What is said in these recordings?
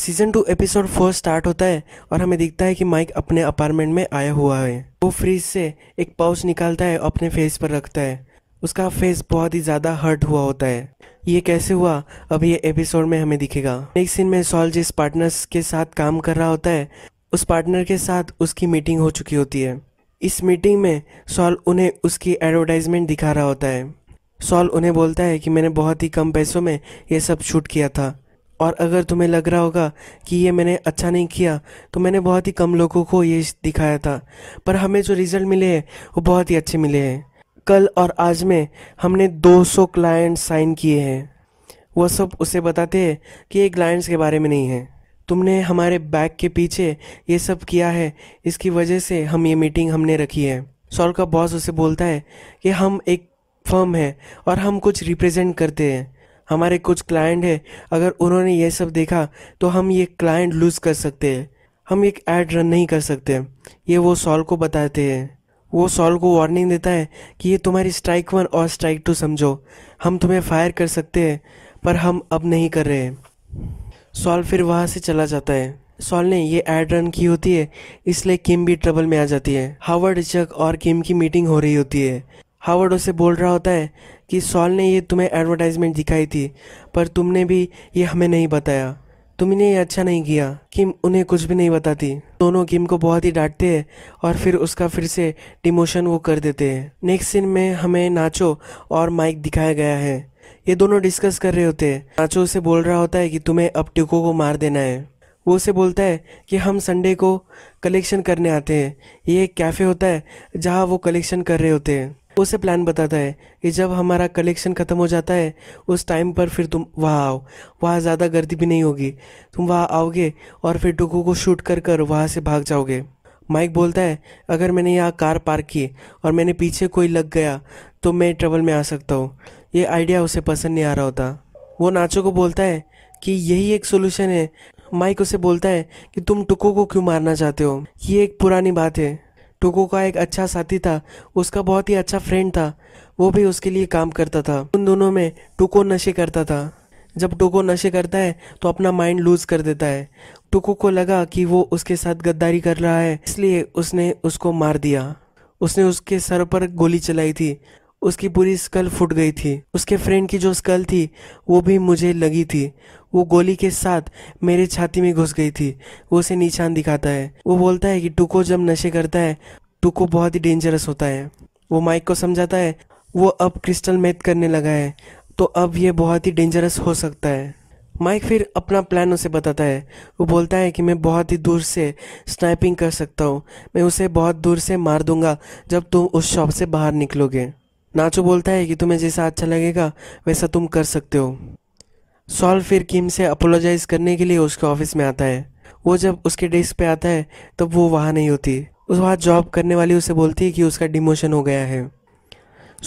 season two episode four start होता है और हमें दिखता है कि माइक अपने अपार्टमेंट में आया हुआ है वो फ्रिज से एक पाउच निकालता है और अपने फेस पर रखता है उसका फेस बहुत ही ज़्यादा हर्ट हुआ होता है ये कैसे हुआ अब ये एपिसोड में हमें दिखेगा नेक्स्ट सीन में सॉल जिस पार्टनर्स के साथ काम कर रहा होता है उस पार्टनर के साथ उसकी मीटिंग हो चुकी होती है इस मीटिंग में सॉल उन्हें उसकी एडवर्टाइजमेंट दिखा रहा होता है सॉल उन्हें बोलता है कि मैंने बहुत ही कम पैसों में यह सब शूट किया था और अगर तुम्हें लग रहा होगा कि ये मैंने अच्छा नहीं किया तो मैंने बहुत ही कम लोगों को ये दिखाया था पर हमें जो रिज़ल्ट मिले हैं वो बहुत ही अच्छे मिले हैं कल और आज में हमने 200 क्लाइंट साइन किए हैं वह सब उसे बताते हैं कि ये क्लाइंट्स के बारे में नहीं है तुमने हमारे बैग के पीछे ये सब किया है इसकी वजह से हम ये मीटिंग हमने रखी है सॉल का बॉस उसे बोलता है कि हम एक फर्म है और हम कुछ रिप्रेजेंट करते हैं हमारे कुछ क्लाइंट हैं अगर उन्होंने ये सब देखा तो हम ये क्लाइंट लूज़ कर सकते हैं हम एक ऐड रन नहीं कर सकते ये वो सॉल को बताते हैं वो सॉल को वार्निंग देता है कि ये तुम्हारी स्ट्राइक वन और स्ट्राइक टू समझो हम तुम्हें फायर कर सकते हैं पर हम अब नहीं कर रहे हैं सॉल फिर वहाँ से चला जाता है सॉल ने ये ऐड रन की होती है इसलिए किम भी ट्रबल में आ जाती है हावर्ड चक और किम की मीटिंग हो रही होती है हावर्ड उसे बोल रहा होता है कि सॉल ने ये तुम्हें एडवर्टाइजमेंट दिखाई थी पर तुमने भी ये हमें नहीं बताया तुमने ये अच्छा नहीं किया किम उन्हें कुछ भी नहीं बताती दोनों किम को बहुत ही डांटते हैं और फिर उसका फिर से डिमोशन वो कर देते हैं नेक्स्ट सीन में हमें नाचो और माइक दिखाया गया है ये दोनों डिस्कस कर रहे होते हैं नाचो उसे बोल रहा होता है कि तुम्हें अब टिको को मार देना है वो उसे बोलता है कि हम संडे को कलेक्शन करने आते हैं ये एक कैफ़े होता है जहाँ वो कलेक्शन कर रहे होते हैं उसे प्लान बताता है कि जब हमारा कलेक्शन ख़त्म हो जाता है उस टाइम पर फिर तुम वहाँ आओ वहाँ ज़्यादा गर्दी भी नहीं होगी तुम वहाँ आओगे और फिर डुगू को शूट कर कर वहाँ से भाग जाओगे माइक बोलता है अगर मैंने यहाँ कार पार्क की और मैंने पीछे कोई लग गया तो मैं ट्रबल में आ सकता हूँ ये आइडिया उसे पसंद नहीं आ रहा होता वो नाचो को बोलता है कि यही एक सोल्यूशन है माइक उसे बोलता है कि तुम टुको को क्यों मारना चाहते हो ये एक पुरानी बात है टुको का एक अच्छा साथी था उसका बहुत ही अच्छा फ्रेंड था वो भी उसके लिए काम करता था उन दोनों में टुको नशे करता था जब टुको नशे करता है तो अपना माइंड लूज कर देता है टुको को लगा कि वो उसके साथ गद्दारी कर रहा है इसलिए उसने उसको मार दिया उसने उसके सर पर गोली चलाई थी उसकी पूरी स्कल फूट गई थी उसके फ्रेंड की जो स्कल थी वो भी मुझे लगी थी वो गोली के साथ मेरे छाती में घुस गई थी वो उसे निशान दिखाता है वो बोलता है कि टुको जब नशे करता है टुको बहुत ही डेंजरस होता है वो माइक को समझाता है वो अब क्रिस्टल मेथ करने लगा है तो अब ये बहुत ही डेंजरस हो सकता है माइक फिर अपना प्लान उसे बताता है वो बोलता है कि मैं बहुत ही दूर से स्नाइपिंग कर सकता हूँ मैं उसे बहुत दूर से मार दूंगा जब तुम उस शॉप से बाहर निकलोगे नाचो बोलता है कि तुम्हें जैसा अच्छा लगेगा वैसा तुम कर सकते हो सॉल फिर किम से अपोलोजाइज करने के लिए उसके ऑफिस में आता है वो जब उसके डेस्क पे आता है तब वो वहाँ नहीं होती उस वहाँ जॉब करने वाली उसे बोलती है कि उसका डिमोशन हो गया है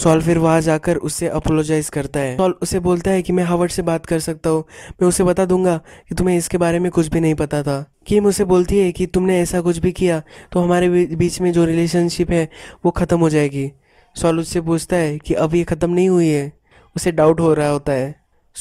सॉल फिर वहाँ जाकर उससे अपोलोजाइज करता है सॉल उसे बोलता है कि मैं हावर्ड से बात कर सकता हूँ मैं उसे बता दूंगा कि तुम्हें इसके बारे में कुछ भी नहीं पता था किम उसे बोलती है कि तुमने ऐसा कुछ भी किया तो हमारे बीच में जो रिलेशनशिप है वो ख़त्म हो जाएगी सॉल उससे पूछता है कि अब ये ख़त्म नहीं हुई है उसे डाउट हो रहा होता है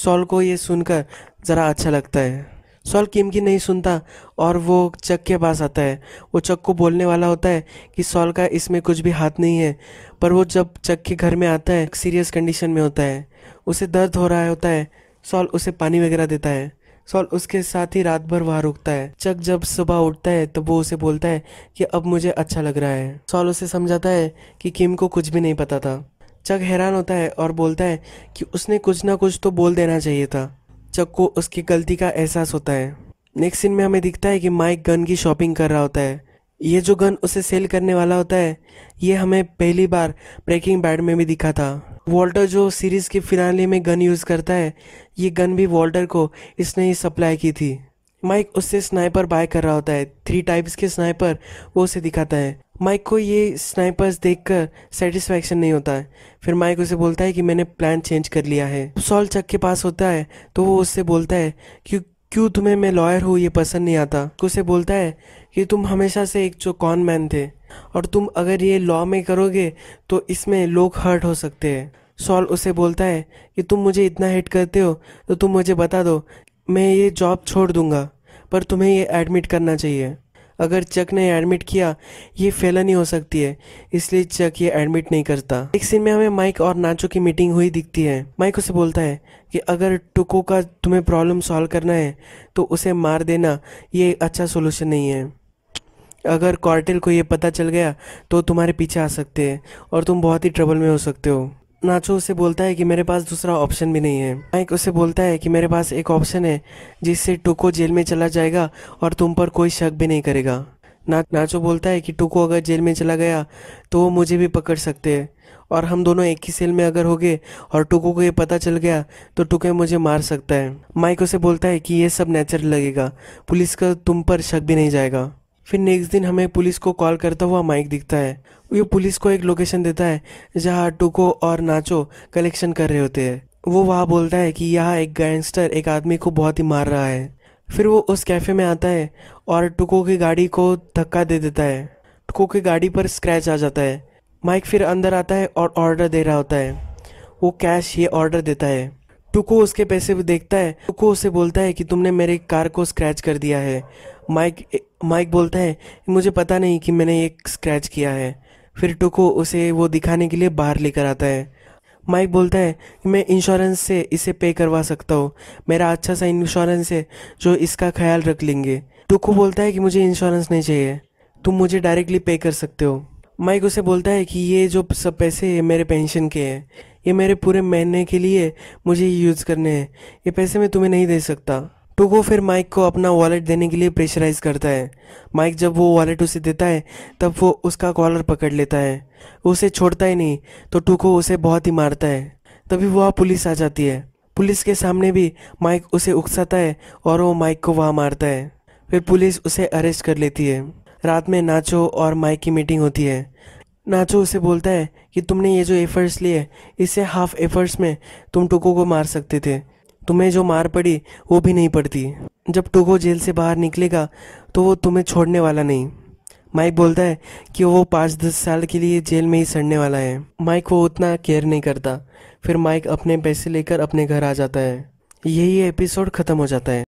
सॉल को ये सुनकर ज़रा अच्छा लगता है सॉल किम की नहीं सुनता और वो चक के पास आता है वो चक को बोलने वाला होता है कि सॉल का इसमें कुछ भी हाथ नहीं है पर वो जब चक के घर में आता है सीरियस कंडीशन में होता है उसे दर्द हो रहा होता है सॉल उसे पानी वगैरह देता है सॉल उसके साथ ही रात भर वहाँ रुकता है चक जब सुबह उठता है तो वो उसे बोलता है कि अब मुझे अच्छा लग रहा है सॉल उसे समझाता है कि किम को कुछ भी नहीं पता था चक हैरान होता है और बोलता है कि उसने कुछ ना कुछ तो बोल देना चाहिए था चक को उसकी गलती का एहसास होता है नेक्स्ट सीन में हमें दिखता है कि माइक गन की शॉपिंग कर रहा होता है ये जो गन उसे सेल करने वाला होता है ये हमें पहली बार ब्रेकिंग बैड में भी दिखा था वॉल्टर जो सीरीज़ के फिनाले में गन यूज़ करता है ये गन भी वॉल्टर को इसने ही सप्लाई की थी माइक उससे स्नाइपर बाय कर रहा होता है थ्री टाइप्स के स्नाइपर वो उसे दिखाता है माइक को ये स्नाइपर्स देखकर सेटिस्फेक्शन नहीं होता है फिर माइक उसे बोलता है कि मैंने प्लान चेंज कर लिया है सॉल चक के पास होता है तो वो उससे बोलता है कि क्यों तुम्हें मैं लॉयर हूँ ये पसंद नहीं आता उसे बोलता है कि तुम हमेशा से एक जो कॉन मैन थे और तुम अगर ये लॉ में करोगे तो इसमें लोग हर्ट हो सकते हैं सॉल उसे बोलता है कि तुम मुझे इतना हिट करते हो तो तुम मुझे बता दो मैं ये जॉब छोड़ दूंगा पर तुम्हें ये एडमिट करना चाहिए अगर चक ने एडमिट किया ये नहीं हो सकती है इसलिए चक ये एडमिट नहीं करता एक सीन में हमें माइक और नाचो की मीटिंग हुई दिखती है माइक उसे बोलता है कि अगर टुको का तुम्हें प्रॉब्लम सॉल्व करना है तो उसे मार देना ये अच्छा सोल्यूशन नहीं है अगर कॉर्टेल को ये पता चल गया तो तुम्हारे पीछे आ सकते हैं और तुम बहुत ही ट्रबल में हो सकते हो नाचो उसे बोलता है कि मेरे पास दूसरा ऑप्शन भी नहीं है माइक उसे बोलता है कि मेरे पास एक ऑप्शन है जिससे टूको जेल में चला जाएगा और तुम पर कोई शक भी नहीं करेगा ना नाचो बोलता है कि टूको अगर जेल में चला गया तो वो मुझे भी पकड़ सकते हैं और हम दोनों एक ही सेल में अगर हो गए और टुको को ये पता चल गया तो टुके मुझे मार सकता है माइक उसे बोलता है कि ये सब नेचुरल लगेगा पुलिस का तुम पर शक भी नहीं जाएगा फिर नेक्स्ट दिन हमें पुलिस को कॉल करता हुआ माइक दिखता है ये पुलिस को एक लोकेशन देता है जहाँ टुको और नाचो कलेक्शन कर रहे होते हैं वो वहाँ बोलता है कि यहाँ एक गैंगस्टर एक आदमी को बहुत ही मार रहा है फिर वो उस कैफ़े में आता है और टुको की गाड़ी को धक्का दे देता है टुको की गाड़ी पर स्क्रैच आ जाता है माइक फिर अंदर आता है और ऑर्डर दे रहा होता है वो कैश ये ऑर्डर देता है टुको उसके पैसे भी देखता है टुको उसे बोलता है कि तुमने मेरे कार को स्क्रैच कर दिया है माइक माइक बोलता है मुझे पता नहीं कि मैंने ये स्क्रैच किया है फिर टोको उसे वो दिखाने के लिए बाहर लेकर आता है माइक बोलता है कि मैं इंश्योरेंस से इसे पे करवा सकता हूँ मेरा अच्छा सा इंश्योरेंस है जो इसका ख्याल रख लेंगे टोको बोलता है कि मुझे इंश्योरेंस नहीं चाहिए तुम मुझे डायरेक्टली पे कर सकते हो माइक उसे बोलता है कि ये जो सब पैसे है मेरे पेंशन के हैं ये मेरे पूरे महीने के लिए मुझे यूज़ करने हैं ये पैसे मैं तुम्हें नहीं दे सकता टोगो तो फिर माइक को अपना वॉलेट देने के लिए प्रेशराइज करता है माइक जब वो वॉलेट उसे देता है तब वो उसका कॉलर पकड़ लेता है उसे छोड़ता ही नहीं तो टूको उसे बहुत ही मारता है तभी वहाँ पुलिस आ जाती है पुलिस के सामने भी माइक उसे उकसाता है और वो माइक को वहाँ मारता है फिर पुलिस उसे अरेस्ट कर लेती है रात में नाचो और माइक की मीटिंग होती है नाचो उसे बोलता है कि तुमने ये जो एफर्ट्स लिए इससे हाफ एफर्ट्स में तुम टोको को मार सकते थे तुम्हें जो मार पड़ी वो भी नहीं पड़ती जब टूगो जेल से बाहर निकलेगा तो वो तुम्हें छोड़ने वाला नहीं माइक बोलता है कि वो पाँच दस साल के लिए जेल में ही सड़ने वाला है माइक वो उतना केयर नहीं करता फिर माइक अपने पैसे लेकर अपने घर आ जाता है यही एपिसोड ख़त्म हो जाता है